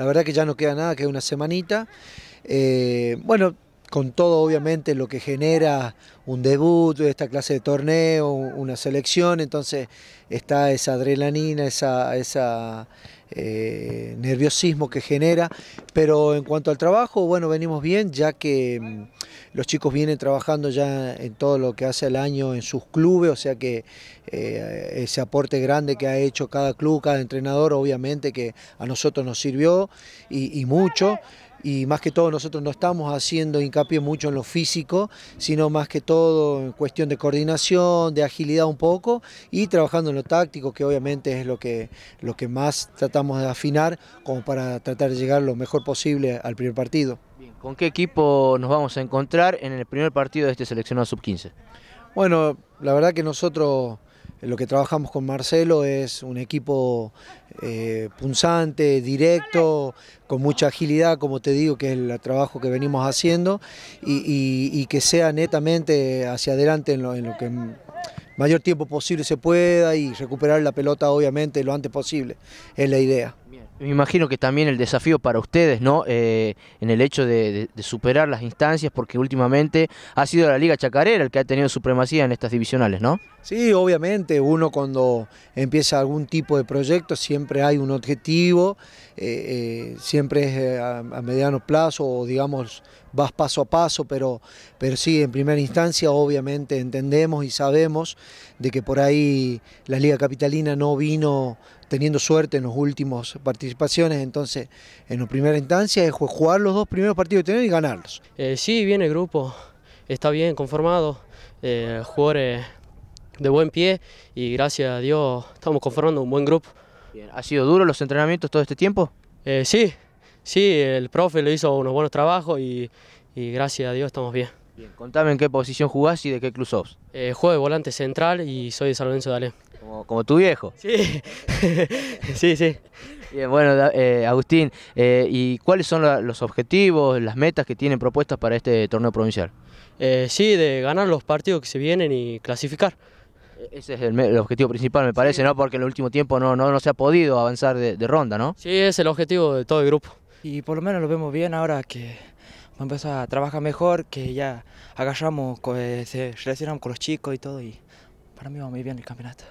La verdad que ya no queda nada, queda una semanita. Eh, bueno, con todo obviamente lo que genera un debut, esta clase de torneo, una selección, entonces está esa adrenalina, esa, esa eh, nerviosismo que genera, pero en cuanto al trabajo, bueno, venimos bien, ya que mm, los chicos vienen trabajando ya en todo lo que hace el año en sus clubes, o sea que eh, ese aporte grande que ha hecho cada club, cada entrenador, obviamente que a nosotros nos sirvió y mucho y más que todo nosotros no estamos haciendo hincapié mucho en lo físico, sino más que todo en cuestión de coordinación, de agilidad un poco y trabajando en lo táctico, que obviamente es lo que, lo que más tratamos de afinar como para tratar de llegar lo mejor posible al primer partido. ¿Con qué equipo nos vamos a encontrar en el primer partido de este seleccionado sub-15? Bueno, la verdad que nosotros lo que trabajamos con Marcelo es un equipo eh, punzante, directo, con mucha agilidad, como te digo, que es el trabajo que venimos haciendo, y, que sea netamente hacia adelante en lo que mayor tiempo posible se pueda y recuperar la pelota obviamente lo antes posible, es la idea. Me imagino que también el desafío para ustedes, ¿no? Eh, en el hecho de, superar las instancias, porque últimamente ha sido la Liga Chacarera el que ha tenido supremacía en estas divisionales, ¿no? Sí, obviamente, uno cuando empieza algún tipo de proyecto siempre hay un objetivo, eh, eh, siempre es a, mediano plazo digamos vas paso a paso, pero, pero sí, en primera instancia obviamente entendemos y sabemos de que por ahí la Liga Capitalina no vino teniendo suerte en las últimas participaciones, entonces en la primera instancia es jugar los dos primeros partidos que teníamos y ganarlos. Eh, sí, viene el grupo, está bien conformado, eh, jugadores de buen pie y gracias a Dios estamos conformando un buen grupo. ¿Ha sido duro los entrenamientos todo este tiempo? Eh, sí, sí, el profe le hizo unos buenos trabajos y, gracias a Dios estamos bien. Bien, contame en qué posición jugás y de qué club sos. juego de volante central y soy de San Lorenzo de Alem. Como, tu viejo. Sí, sí, sí. Bien, bueno, eh, Agustín, eh, ¿y cuáles son los objetivos, las metas que tienen propuestas para este torneo provincial? Eh, sí, de ganar los partidos que se vienen y clasificar. E, ese es el, objetivo principal, me parece, ¿no? Porque en el último tiempo no, no, no se ha podido avanzar de, ronda, ¿no? Sí, es el objetivo de todo el grupo. Y por lo menos lo vemos bien ahora que vamos a a trabajar mejor, que ya agarramos, se relacionamos con los chicos y todo, y para mí va muy bien el campeonato.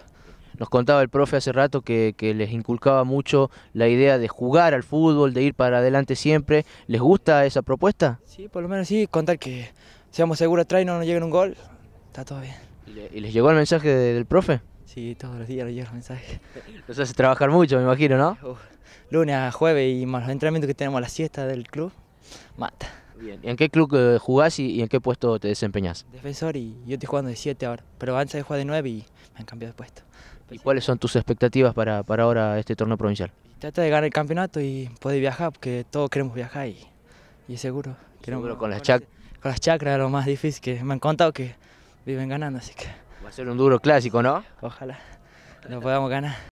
Nos contaba el profe hace rato que, que, les inculcaba mucho la idea de jugar al fútbol, de ir para adelante siempre. ¿Les gusta esa propuesta? Sí, por lo menos sí, contar que seamos seguros atrás y no nos lleguen un gol, está todo bien. ¿Y, les llegó el mensaje del profe? Sí, todos los días les llega el mensaje. Los hace trabajar mucho, me imagino, ¿no? lunes jueves y más los entrenamientos que tenemos a la siesta del club, mata. Bien. ¿En qué club eh, jugás y, en qué puesto te desempeñas? Defensor y yo estoy jugando de 7 ahora, pero antes de jugado de 9 y me han cambiado de puesto. Pues ¿Y cuáles son tus expectativas para, ahora este torneo provincial? Trata de ganar el campeonato y poder viajar, porque todos queremos viajar y, y seguro. Queremos, seguro con las chacras. Con las chacras lo más difícil, que me han contado que viven ganando, así que... Va a ser un duro clásico, ¿no? Ojalá lo podamos ganar.